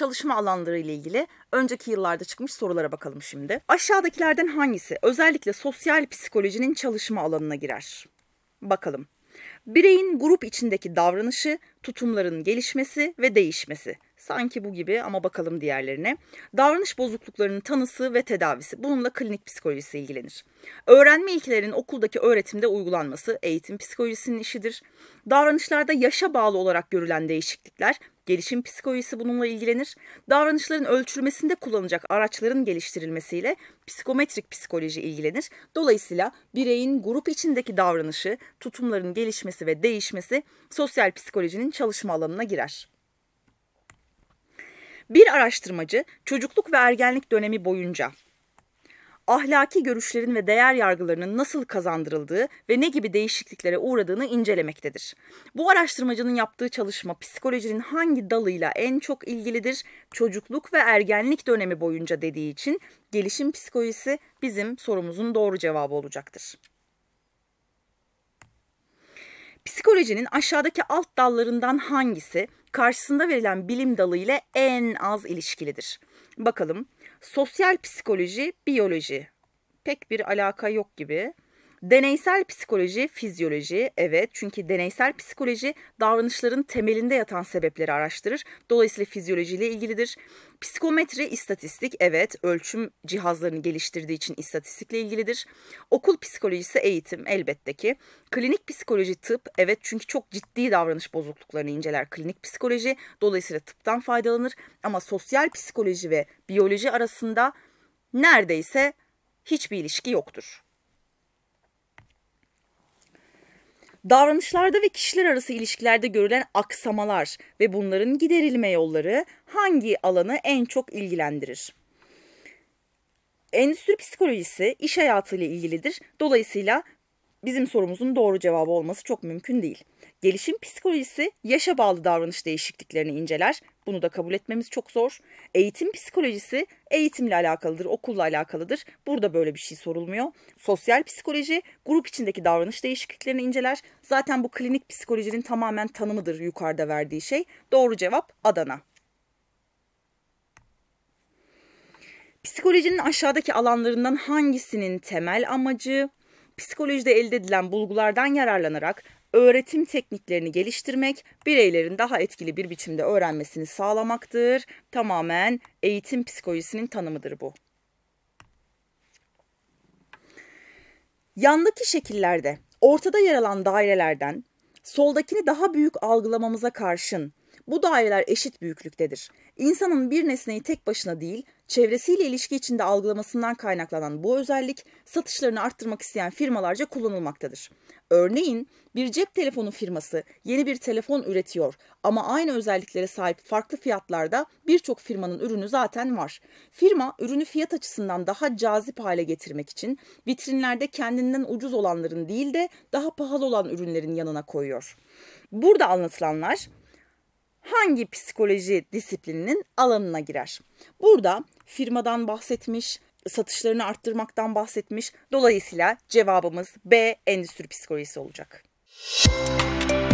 çalışma alanları ile ilgili önceki yıllarda çıkmış sorulara bakalım şimdi. Aşağıdakilerden hangisi özellikle sosyal psikolojinin çalışma alanına girer? Bakalım. Bireyin grup içindeki davranışı, tutumların gelişmesi ve değişmesi. Sanki bu gibi ama bakalım diğerlerine. Davranış bozukluklarının tanısı ve tedavisi. Bununla klinik psikolojisi ilgilenir. Öğrenme ilkelerinin okuldaki öğretimde uygulanması eğitim psikolojisinin işidir. Davranışlarda yaşa bağlı olarak görülen değişiklikler gelişim psikolojisi bununla ilgilenir. Davranışların ölçülmesinde kullanacak araçların geliştirilmesiyle psikometrik psikoloji ilgilenir. Dolayısıyla bireyin grup içindeki davranışı, tutumların gelişmesi ve değişmesi sosyal psikolojinin çalışma alanına girer. Bir araştırmacı çocukluk ve ergenlik dönemi boyunca ahlaki görüşlerin ve değer yargılarının nasıl kazandırıldığı ve ne gibi değişikliklere uğradığını incelemektedir. Bu araştırmacının yaptığı çalışma psikolojinin hangi dalıyla en çok ilgilidir? Çocukluk ve ergenlik dönemi boyunca dediği için gelişim psikolojisi bizim sorumuzun doğru cevabı olacaktır. Psikolojinin aşağıdaki alt dallarından hangisi karşısında verilen bilim dalı ile en az ilişkilidir? Bakalım. Sosyal psikoloji, biyoloji. Pek bir alaka yok gibi. Deneysel psikoloji, fizyoloji evet çünkü deneysel psikoloji davranışların temelinde yatan sebepleri araştırır. Dolayısıyla fizyolojiyle ilgilidir. Psikometri, istatistik evet ölçüm cihazlarını geliştirdiği için istatistikle ilgilidir. Okul psikolojisi eğitim elbette ki. Klinik psikoloji tıp evet çünkü çok ciddi davranış bozukluklarını inceler klinik psikoloji. Dolayısıyla tıptan faydalanır ama sosyal psikoloji ve biyoloji arasında neredeyse hiçbir ilişki yoktur. Davranışlarda ve kişiler arası ilişkilerde görülen aksamalar ve bunların giderilme yolları hangi alanı en çok ilgilendirir? Endüstri psikolojisi iş hayatıyla ilgilidir. Dolayısıyla bizim sorumuzun doğru cevabı olması çok mümkün değil. Gelişim psikolojisi yaşa bağlı davranış değişikliklerini inceler bunu da kabul etmemiz çok zor. Eğitim psikolojisi eğitimle alakalıdır, okulla alakalıdır. Burada böyle bir şey sorulmuyor. Sosyal psikoloji grup içindeki davranış değişikliklerini inceler. Zaten bu klinik psikolojinin tamamen tanımıdır yukarıda verdiği şey. Doğru cevap Adana. Psikolojinin aşağıdaki alanlarından hangisinin temel amacı psikolojide elde edilen bulgulardan yararlanarak öğretim tekniklerini geliştirmek bireylerin daha etkili bir biçimde öğrenmesini sağlamaktır. Tamamen eğitim psikolojisinin tanımıdır bu. Yandaki şekillerde ortada yer alan dairelerden soldakini daha büyük algılamamıza karşın bu daireler eşit büyüklüktedir. İnsanın bir nesneyi tek başına değil, çevresiyle ilişki içinde algılamasından kaynaklanan bu özellik satışlarını arttırmak isteyen firmalarca kullanılmaktadır. Örneğin bir cep telefonu firması yeni bir telefon üretiyor ama aynı özelliklere sahip farklı fiyatlarda birçok firmanın ürünü zaten var. Firma ürünü fiyat açısından daha cazip hale getirmek için vitrinlerde kendinden ucuz olanların değil de daha pahalı olan ürünlerin yanına koyuyor. Burada anlatılanlar hangi psikoloji disiplininin alanına girer? Burada firmadan bahsetmiş, satışlarını arttırmaktan bahsetmiş. Dolayısıyla cevabımız B endüstri psikolojisi olacak. Müzik